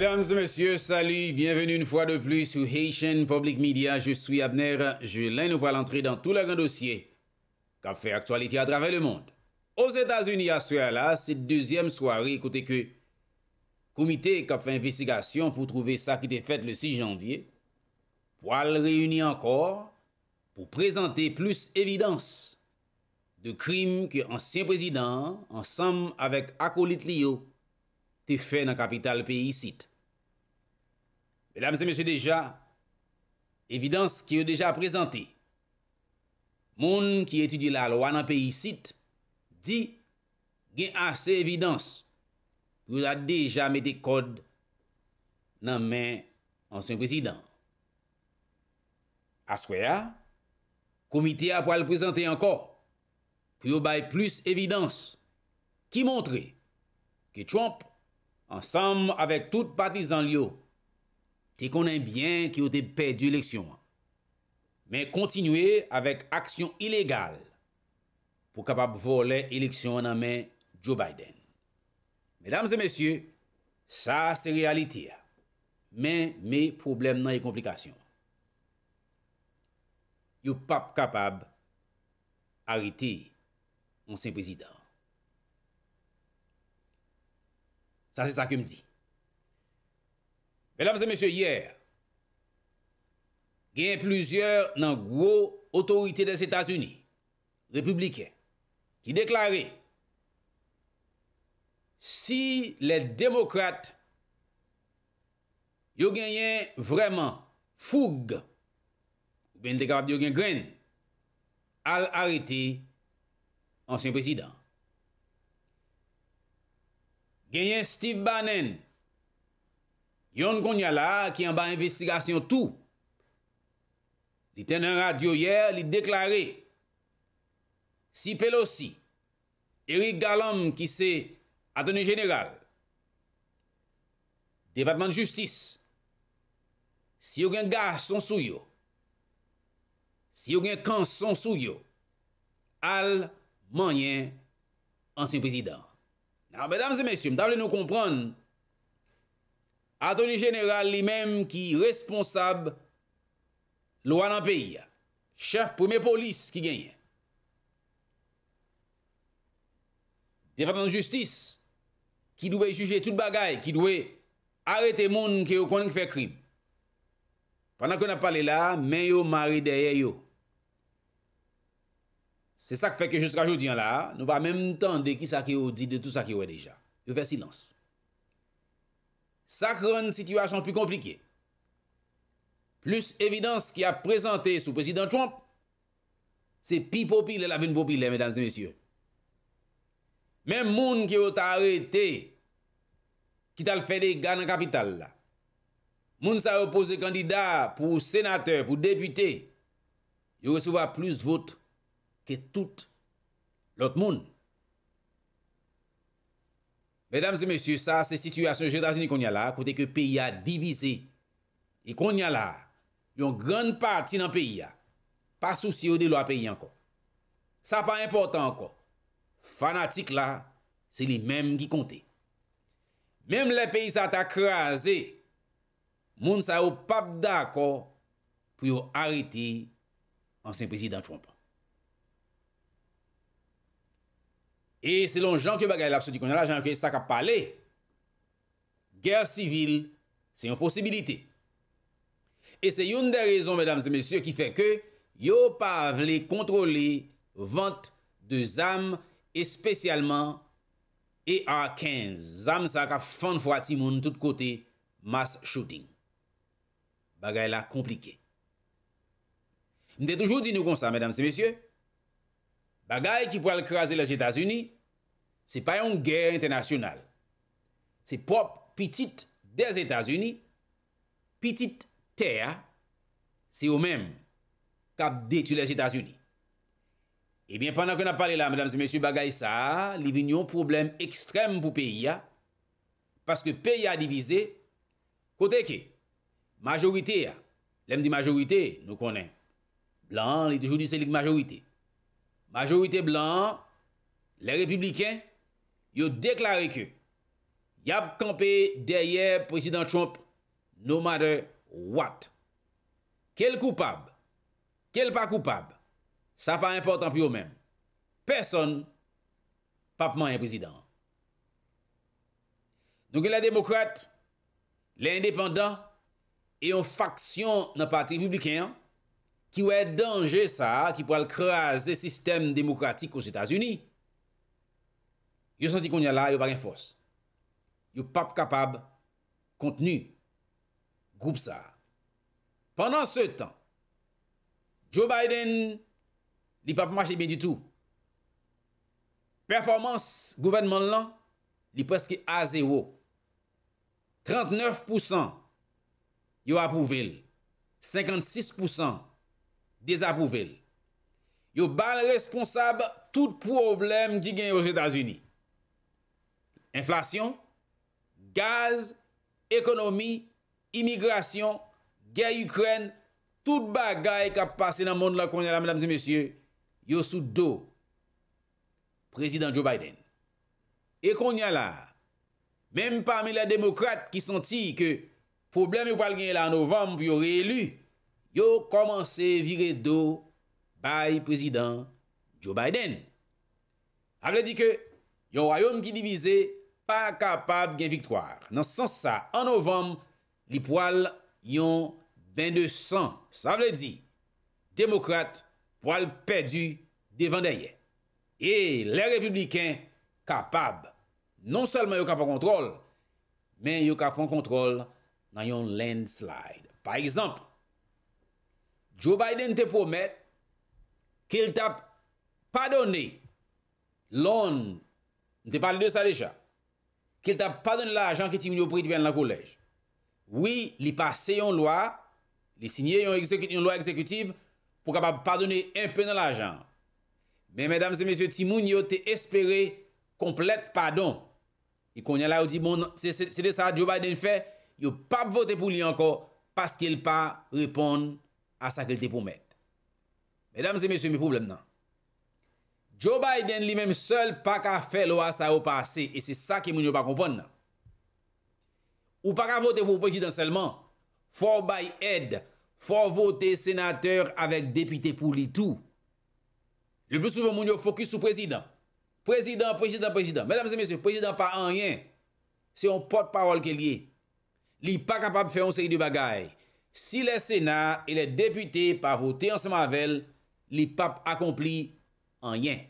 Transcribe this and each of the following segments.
Mesdames et messieurs, salut, bienvenue une fois de plus sur Haitian Public Media. Je suis Abner Julin. Nous allons entrer dans tout le grand dossier qui fait actualité à travers le monde. Aux États-Unis, à ce là, cette deuxième soirée, écoutez que comité qui a fait investigation pour trouver ça qui était fait le 6 janvier, pour le réunir encore pour présenter plus évidence de crimes que ancien président, ensemble avec acolyte Lio, te fè nan kapital pe yisit. Mesdames et messieurs deja, evidans ki yo deja prezante, moun ki etudi la lo anan pe yisit, di gen ase evidans ki yo la deja mette kod nan men ansen prezident. Aswe ya, komite a po al prezante anko ki yo bay plus evidans ki montre ki Trump Ensam avèk tout patizan liyo, te konen byen ki yo te pe di lèksyon an, men kontinuyè avèk aksyon ilegal pou kapap vò lè lèksyon an an men Joe Biden. Medam se mesyè, sa se realiti an, men men problem nan yè komplikasyon. Yo pap kapab ariti an sen prezident. Sa se sa kem di. Belam se mese yere, genye pluzyeur nan gwo otorite de S.E.T.A.S.U.N.I. Republiken, ki deklare, si le demokrate yo genye vreman foug ou ben dekab yo genye gren al harite ansyen presidant. genyen Steve Bannon, yon kon yala ki yon ba investikasyon tou, li tenen radio yer, li deklari, si Pelosi, Eric Gallum ki se ateni general, Departement de Justice, si yon gen Gasson souyo, si yon gen Kanson souyo, al manyen ansin prezident. Ah, mesdames et messieurs, m'ta vle nou kompran, atoni jeneral li menm ki responsab lwa nan peyi, chef premier polis ki genye. Departement justice ki dwe juje tout bagay, ki dwe arete moun ki yo konen kfe krim. Panak yo nan pale la, men yo mari deye yo. Se sak feke jusqu'a joudi an la, nou pa menm tan de ki sa ki ou di de tout sa ki ou e deja. Yo fe silans. Sak ren situasyon pi komplike. Plus evidans ki a prezante sou president Trump, se pi popile la ven popile, medan se mesyou. Menm moun ki ou ta arete, ki tal fe de gana kapital la. Moun sa repose kandida pou senater, pou depite, yo reseva plus voto. ke tout lout moun. Medams et messieurs, sa, se situasyon jè da zini kon ya la, kote ke peyi ya divize e kon ya la, yon gran pati nan peyi ya, pa souci yo de lò a peyi anko. Sa pa importan anko. Fanatik la, se li mèm ki konte. Mèm le peyi sa ta kreaze, moun sa yo pap da anko pou yo arete an se prezident Trump. E selon Jean-Claude Bagayla, Jean-Claude s'a ka pale, ger civil, se yon posibilite. E se yon de rezon, ki fe ke, yo pa vle kontrole vante de zam, espesyalman, e a 15 zam, s'a ka fan fwa ti moun, tout kote, mass shooting. Bagayla komplike. Nde toujou di nou konsa, mesdames et messieurs, Bagay ki pou al krasi les Etats-Unis, se pa yon gère internasyonal. Se pop pitit des Etats-Unis, pitit tè ya, se yo mèm kap deti les Etats-Unis. Ebyen, eh panan kon ap pale la, madame se mèsyou bagay sa, li vin yon problem ekstrem pou peyi ya, paske peyi ya divize, kote ke? Majorite ya, lem di majorite nou konen. Blan li dijou di selik majorite. Majorite blan, le republiken, yo deklari ke, yap kampe derye president Trump no matter what. Kel koupab, kel pa koupab, sa pa importan pi yo men. Person, pa pman yon president. Nou ke la demokrate, le independant, e yon faksyon nan parti republiken an, ki wè denje sa, ki pou al kreaze sistem demokratik ou s'Etats-Unis, yo santi kon yal la, yo bagen fos. Yo pap kapab kontenu group sa. Pendan se tan, Joe Biden, li pap mache ben di tou. Performans, gouvernement lan, li preske a zewo. 39% yo apou vil. 56% Desapouvel, yo ban responsab tout problem di genyo jèt asini. Inflasyon, gaz, ekonomi, imigrasyon, gen Ukren, tout bagay ka pase nan moun la konye la, mèdames et mèsyè, yo sou do, prezident Joe Biden. E konye la, mèm parmen la demokrate ki santi ke problem yo pal genye la anovamb, yo re-élu, yo komanse vire do bay prezident Joe Biden. A vle di ke, yon rayon ki divize pa kapab gen viktoar. Nan sans sa, an novem, li poal yon ben de san. Sa vle di, demokrate poal pedu devan denye. E le republiken kapab, non salman yo ka pon kontrol, men yo ka pon kontrol nan yon landslide. Par exemple, Joe Biden te promet ke il tap padone l'on, ne te parle de sa deja, ke il tap padone la ajan ki Timounio prit bien la kolej. Oui, li pase yon loa, li sinye yon loa eksekutive pou kapap padone yon pen la ajan. Men, mesdames et messieurs, Timounio te espere komplet padon. Y konye la ou di, bon, se de sa, Joe Biden fe, yon pap vote pou li anko paske il pa reponde a sa klete pou mèd. Mèdam se mèsyon, mi poublem nan. Joe Biden li mèm sol, pa ka fè lo a sa ou pa asè, e se sa ki moun yo pa kompon nan. Ou pa ka vote pou prejidan selman, for bay ed, for vote senateur avèk depite pou li tou. Le plus souvent, moun yo fokus sou prejidan. Prejidan, prejidan, prejidan. Mèdam se mèsyon, prejidan pa an yè. Se yon pot parol ke liye, li pa kapab fè yon seri di bagay. Mèdam se mèsyon, si le senat e le depute pa voté ansem avel, li pap akompli anyen.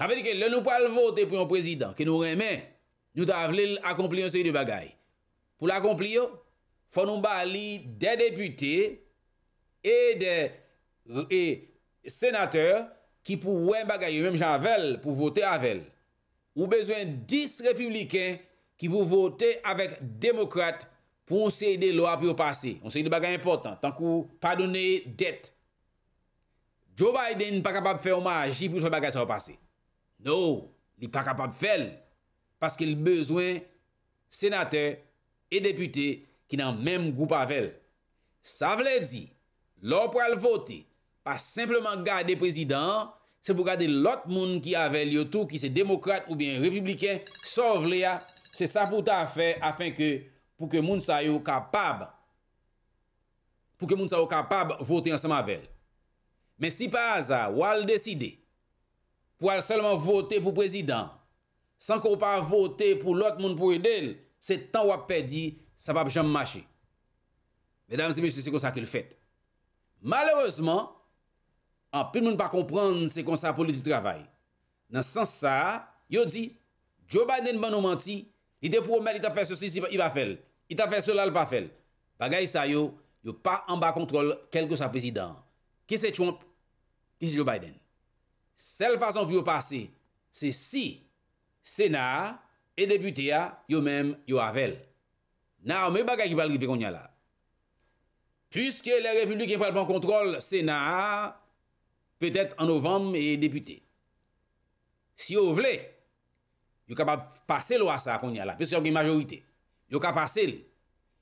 Afen dike, le nou pal voté pou yon prezident, ki nou remen, nou ta vle akompli ansem yon bagay. Pou l'akompli yo, fon nou bali de depute e de senatèr ki pou wè bagay. Yon mèm jan avel pou voté avel. Ou bezwen dis republikèn ki pou voté avèk demokrate pou on se y de lwa pou yo pase, on se y de bagay important, tankou pa donye det. Joe Biden pa kapab fe omaji pou y bagay sa yo pase. No, li pa kapab fel, paske l bezwen senater e depute ki nan menm goupa vel. Sa vle di, lor pou al vote, pa simplement gade prezident, se pou gade lot moun ki ave lyo tou ki se demokrate ou bien republiken, sa vle ya, se sa pou ta fe afin ke pou ke moun sa yo kapab pou ke moun sa yo kapab vote yon seman vel. Men si pa aza, wal decide pou al selman vote pou prezident san kon pa vote pou lot moun pou edel, se tan wap pedi, sa pa bichan machi. Medan, semen, se se kon sa ke l'fet. Malereseman, an pli moun pa kompran se kon sa politi travay. Nan sens sa, yo di, Joe Biden ban ou manti, i de pou ou meri ta fè sosi si va fèl. I ta fè sol al pa fèl. Baga isa yo, yo pa an ba kontrol kelke sa prezident. Ki se Trump, ki se Joe Biden. Sel fason pou yo pase, bon se si Sena e depute ya, yo men yo avel. Na, me baga ki pal gripe kon nye la. Puske le republik ki pal pan kontrol Sena pe tèt an novem e depute. Si yo vle, yo ka pa pase lo a sa kon nye la. Pes yo ki majorite. Si yo vle, yo ka pase l.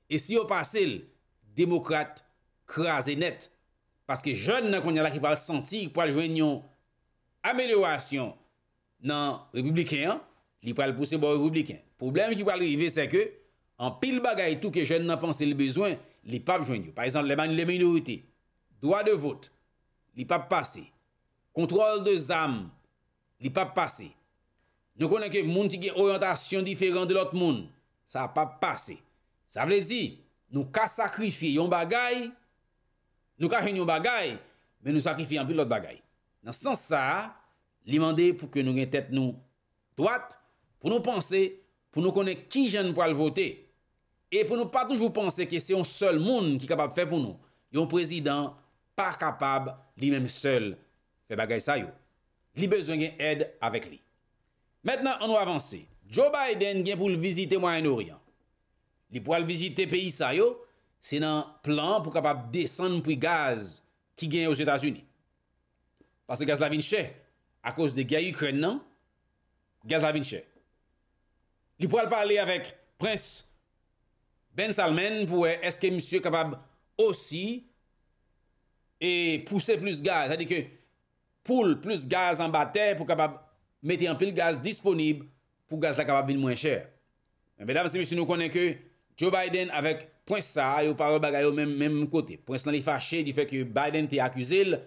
E si yo pase l, demokrate krasen net. Paske jen nan konye la ki pal senti ki pal jwen yon ameliorasyon nan republiken, li pal puse bo republiken. Problem ki pal rive se ke, an pil bagay tou ke jen nan panse l bezwen, li pap jwen yon. Par exemple, le mani le minorite, doa de vot, li pap pase. Kontrol de zam, li pap pase. Nou konen ke moun ti gen orientasyon diferent de lot moun. Sa a pa pase. Sa vlezi, nou ka sakrifye yon bagay, nou ka jen yon bagay, men nou sakrifye anpil lot bagay. Nan sans sa, li mande pou ke nou gen tèt nou toat, pou nou pense, pou nou konen ki jen pou al vote, e pou nou pa toujou pense ke se yon sol moun ki kapab fè pou nou, yon prezident pa kapab li menm sol fè bagay sa yo. Li bezwen gen ed avèk li. Mètnen an nou avanse, Joe Biden gen pou l vizite Moyen-Orient. Li pou al vizite pe isa yo, se nan plan pou kapab descend pou gaz ki gen yo S.A. Pase gaz lavin che, a kos de gen Ukraine nan, gaz lavin che. Li pou al pale avek Prince Ben Salman pou e eske msye kapab osi e pousse plus gaz, sa di ke pou l plus gaz an ba te pou kapab mette an pil gaz disponib pou gaz la kabab bin mwen chèr. Men bedav, se misi nou konen ke, Joe Biden avek pwens sa, yo paro bagay yo menm kote, pwens nan li fache di feke Biden te akuzil,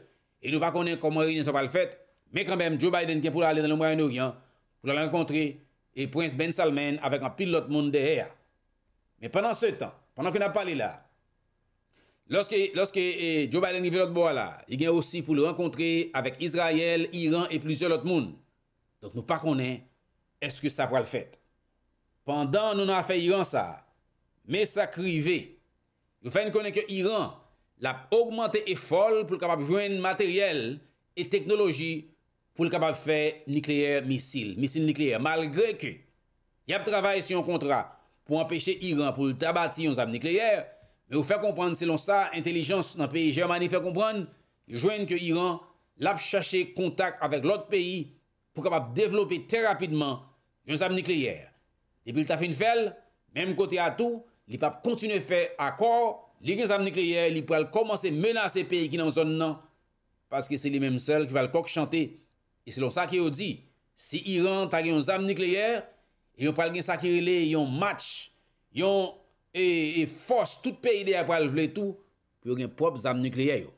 e nou pa konen komori nan sa pral fèt, men kambem, Joe Biden gen pou la ale nan lombran yon oryan, pou la renkontre, e pwens Ben Salmane avek an pil lot moun deher. Men penan se tan, penan ke nan pale la, loske eh, Joe Biden yon vye lot bo la, yon gen osi pou le renkontre avek Israel, Iran, e plizye lot moun. Donk nou pa konen, eske sa pral fèt. Pendan nou nan a fè Iran sa, mè sa krive, nou fèn konen ke Iran l ap augmente e fol pou l kapab jwen materyel et teknoloji pou l kapab fè nikleyer misil, misil nikleyer. Malgre ke, y ap travay si yon kontra pou empèche Iran pou l tabati yon zap nikleyer, nou fè kompran selon sa, intelijans nan pèi Germanie fè kompran, nou jwen ke Iran l ap chache kontak avèk l ot pèi pou kapab devlopè tè rapidman yon zam nikleyer. Depil ta fin fel, menm kote a tou, li pap kontine fe akor, li gen zam nikleyer, li pral komanse menase peyi ki nan zon nan, paske se li menm sel ki val kok chante. E se lon sa ki yo di, si Iran tagi yon zam nikleyer, e yon pral gen sakirile, yon match, yon e, e fos tout peyi de a pral vle tou, pou yon gen prop zam nikleyer yo.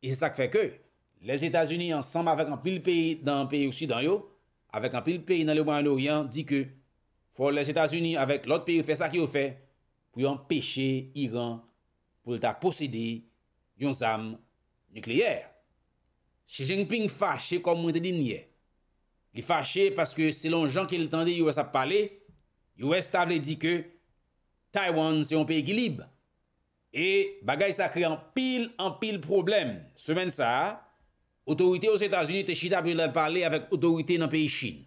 E se sa ke fe ke, les Etats-Unis ansamba vek an pil peyi dan peyi ou si dan yo, avèk an pil peyi nan lè ouan lè ouyan, di ke, fò lè Sétas-Uni avèk lòt peyi fè sa ki ou fè, pou yon peche Iran pou lè ta posède yon sam nuklyèr. Xi Jinping fache kom mwen te dinye. Li fache paske selon jan ki lè tende yon wè sa pale, yon wè stable di ke Taiwan se yon peyi gilib. E bagay sa kre an pil an pil problem. Se men sa, Otorite ou se Etats-Unis te chita pou yon lal pale avèk otorite nan peyi Chine.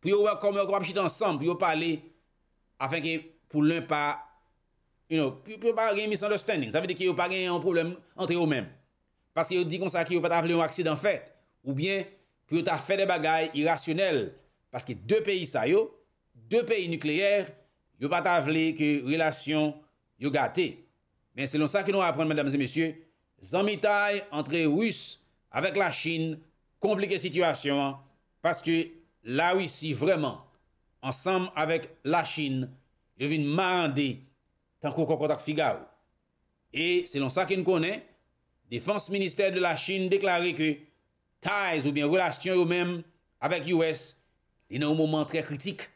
Pou yon wap chita ansan pou yon pale avèk pou lè pa yon, pou yon pa gen mis-understanding. Zavè de ki yon pa gen yon problem antre yon mèm. Paskè yon di kon sa ki yon pa ta vle yon aksid an fèt. Ou bien, pou yon ta fè de bagay irasyonel paske dè peyi sa yon, dè peyi nukleyer, yon pa ta vle ki relasyon yon gate. Men selon sa ki nou apren, mèdames et messieurs, zan mitay antre russes avèk la Chine, komplike situasyon an, paske la Ouissi vreman, ansam avèk la Chine, yo vin ma ande tan koko kota k figa ou. E, selon sa ki nou konen, Defens Ministère de la Chine deklaré ke taj ou bien relasyon ou mem avèk U.S. li nou mouman trè kritik.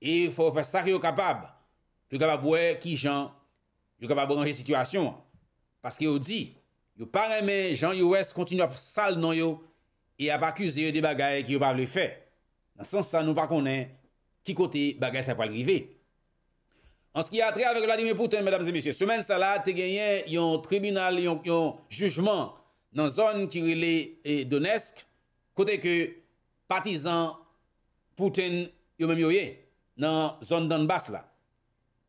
E, fò fè sa ki yo kapab, yo kapab wè ki jan, yo kapab wè anje situasyon an. Paske yo di, yo pa reme jan yo wes kontinu ap sal non yo e ap akuse yo de bagay ki yo pa vle fe. Nan sens sa nou pa konen ki kote bagay se ap wale rive. An skya atre avek la di mye pouten, mèdames et monsye, semen sa la te genyen yon tribunal, yon jujman nan zon ki wile donesk, kote ke patizan pouten yo mèm yo ye nan zon Donbass la.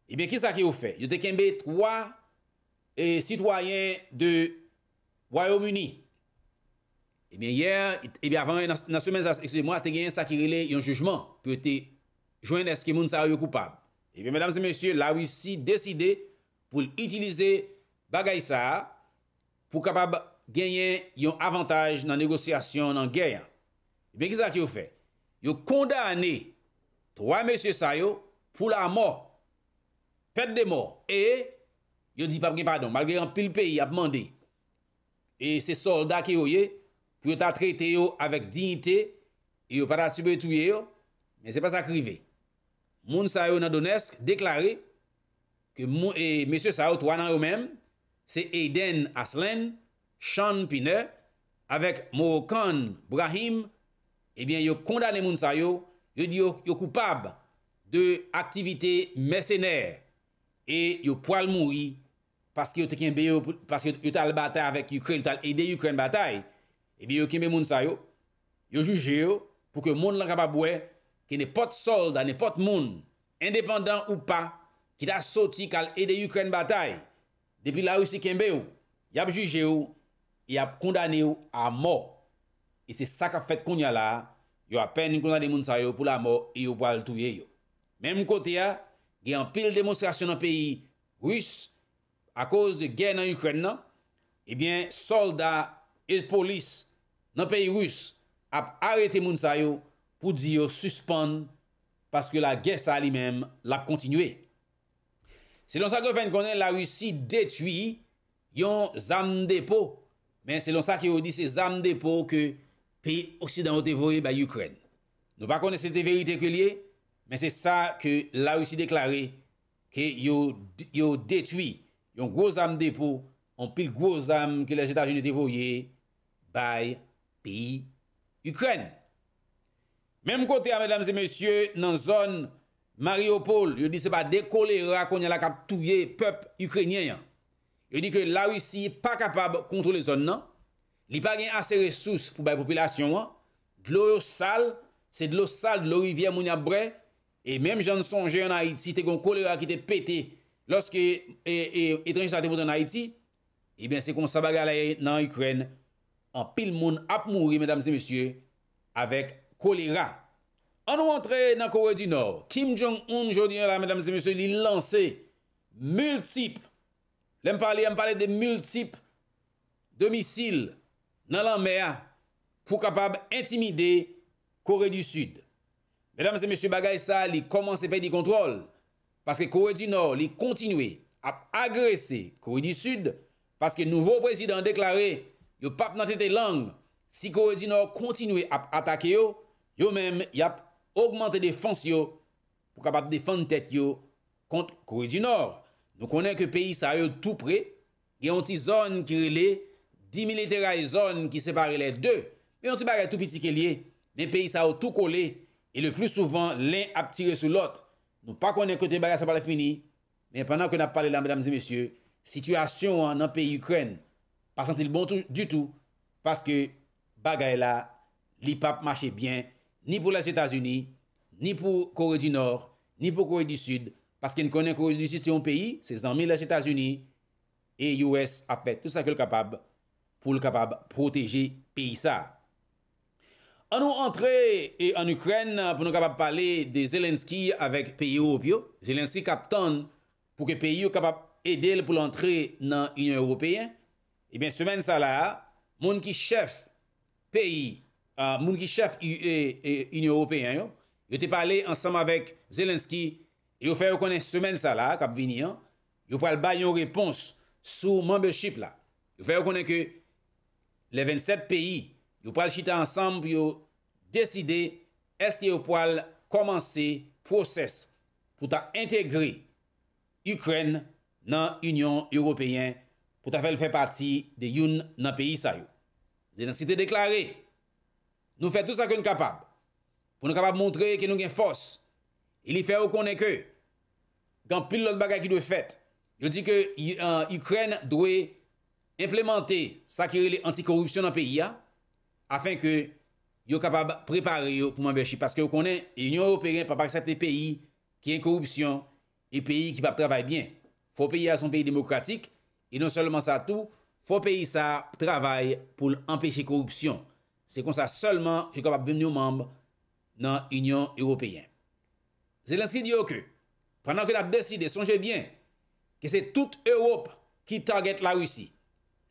E eh ben ki sa ki yo fe? Yo te kenbe 3 e sitwayen de Donbass. Woyou mouni. Ebyen eh yer, ebyen eh avan, nan semen zase, eksede mwa, te genyen sakirele yon jujman pou ete jwen eske moun sa yo koupab. Ebyen, eh mèdames et mèsyè, la wisi deside pou l'utilize bagay sa pou kapab genyen yon avantaj nan negosyasyon nan genyen. Ebyen, kisa ki yo fè? Yo kondane towa mèsyè sa yo pou la mò. Pèd de mò. E, yo di pabri pardon, malgè yon pil peyi ap mandi E se soldat ki yo ye, pou yo ta trete yo avèk dinite, e yo para subetouye yo, men se pa sa krive. Mounsa yo nan Donesk deklare, ke mèsyo e, sa yo to anan yo mèm, se Eden Aslen, Sean Piner, avèk Morokan Brahim, ebyen yo kondane mounsa yo, yo diyo yo koupab de aktivite mèsenèr, e yo poal moui, paske yote kenbe yo, paske yote al batay avek Ukraine, yote al ede Ukraine batay, ebi yo kenbe moun sa yo, yo juje yo, pou ke moun lan kapabwe ki ne pot solda, ne pot moun independant ou pa ki da soti kal ede Ukraine batay. Depi la ou se kenbe yo, yab juje yo, yab kondane yo a mor. E se sa ka fet konya la, yo apen yon kondane moun sa yo pou la mor e yo po al touye yo. Mem kote ya, gen pil demonstrasyon nan peyi russe, Non? Eh a kouz de gen nan Ukren nan, ebyen soldat e polis nan peyi rous ap arete moun sa yo pou di yo suspon paske la gen sa li men l ap kontinue. Se lon sa kwen konen la rousi detwi yon zam depo, men se lon sa ki yo di se zam depo ke peyi oksidan otevore ba Ukren. Non pa konen se te verite kwen liye, men se sa ke la rousi deklare ke yo detwi yon gwoz am depo, yon pil gwoz am ke les Etat-Unis devoye, bay, pi, Ukren. Mem kote a, mesdames et messieurs, nan zon Mariupol, yo di se ba de kolera konye la kap touye pep Ukrenyen. Yo di ke la Rusi pa kapab kontre le zon nan, li pa gen ase resous pou bay popilasyon, glor yo sal, se glor sal de lo rivye moun ap bre, e mem jan sonje yon ha iti te kon kolera ki te pete, Lorske etrenj e, sa tepout an Haiti, ebyen se kon sa bagay la ye nan Ukren an pil moun ap mouri, medam se mesye, avek kolera. An ou antre nan Kore du Nord, Kim Jong-un jodi an la, medam se mesye, li lanse multip, lem parli, lem parli de multip de misil nan lan mer pou kapab intimide Kore du Sud. Medam se mesye, bagay sa li koman se pe di kontrol, Pase kore di nor li kontinwe ap agrese kore di sud, Pase ke nouvo prezident deklare yo pap nan tete lang, Si kore di nor kontinwe ap atake yo, Yo mem yap augmente defans yo pou kap ap defante yo kont kore di nor. Nou konen ke peyi sa yo tout pre, Ge yon ti zon ki rele, Di militeray e zon ki separe le de, Ge yon ti bare tout piti ke liye, Men peyi sa yo tout kole, E le plus souvan len ap tire sou lote, Nou pa konen kote bagay sa pale fini, men penan konen pale la, mèdames et mèsyè, sityasyon nan peyi Ukren, pa sentil bon du tout, paske bagay la, li pape mache bien, ni pou la Sétas-Uni, ni pou Kore du Nord, ni pou Kore du Sud, paske konen Kore du Sud se yon peyi, se zanmi la Sétas-Uni, e Yowes apet, tout sa ke l kapab, pou l kapab proteje peyi sa. An nou antre en Ukren pou nou kapap pale de Zelenski avèk peyi ou ap yo, Zelenski kap ton pou ke peyi ou kapap edel pou l'antre nan Unye Européen, e ben semen sa la, moun ki chef peyi, moun ki chef e, e, Unye Européen yo, yo te pale ansam avèk Zelenski, yo fèy ou konen semen sa la kap vini yo, yo pral ba yon repons sou membership la, yo fèy ou konen ke le 27 peyi, yo pral chita ansanm yo deside eske yo pral komanse proses pou ta integre Ukren nan Union Europeyen pou ta fel fe pati de youn nan peyi sa yo. Zene si te deklare nou fe tout sa kon kapab pou nou kapab montre ke nou gen fos ili e fe ou konen ke kan pil lot bagay ki dwe fet yo di ke uh, Ukren dwe implemente sakire le anti korupsyon nan peyi ya Afen ke yo kapab prepare yo pou mwen beshi. Paske yo konen, yon yon Européen pa pa kese te peyi ki yon korupsyon, yon peyi ki pap travay bien. Fon peyi a son peyi demokratik, yon non solman sa tou, fon peyi sa travay pou l'empeche korupsyon. Se kon sa solman yo kapab ven yon mamb nan yon Européen. Zilanski diyo ke, pranan ke la pdeside, sonje bien, ke se tout Europe ki target la Roussi.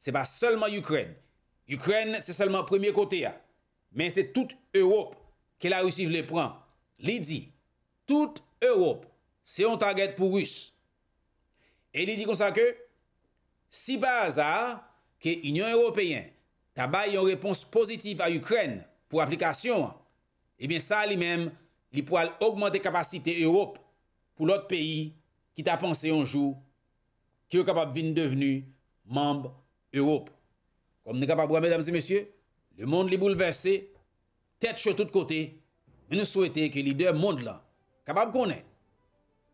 Se pa solman Ukraine. Ukren se salman premye kote ya, men se tout Europe ke la usiv le pran. Li di, tout Europe se yon target pou rus. E li di konsa ke, si ba azar ke Union Europeen tabay yon repons pozitif a Ukren pou aplikasyon, e eh ben sa li men li pou al augmente kapasite Europe pou lot peyi ki ta panse yon jou ki yo kapab vin devenu mamb Europe. Comme nous capables, mesdames et messieurs, le monde est bouleversé, tête sur tous côtés. Nous souhaitons que le leader monde là, capable de connaître,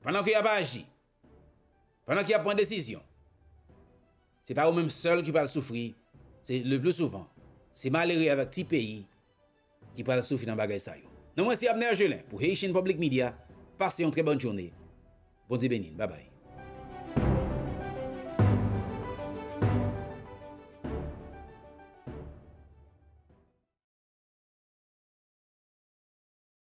pendant qu'il a pas agi, pendant qu'il a pris décision, ce n'est pas eux même seuls qui peuvent souffrir. C'est le plus souvent, c'est malheureux avec petit pays qui peuvent souffrir dans bagage ça. sommes Abner pour Haitian Public Media. Passez une très bonne journée. Bonne journée. Bye bye.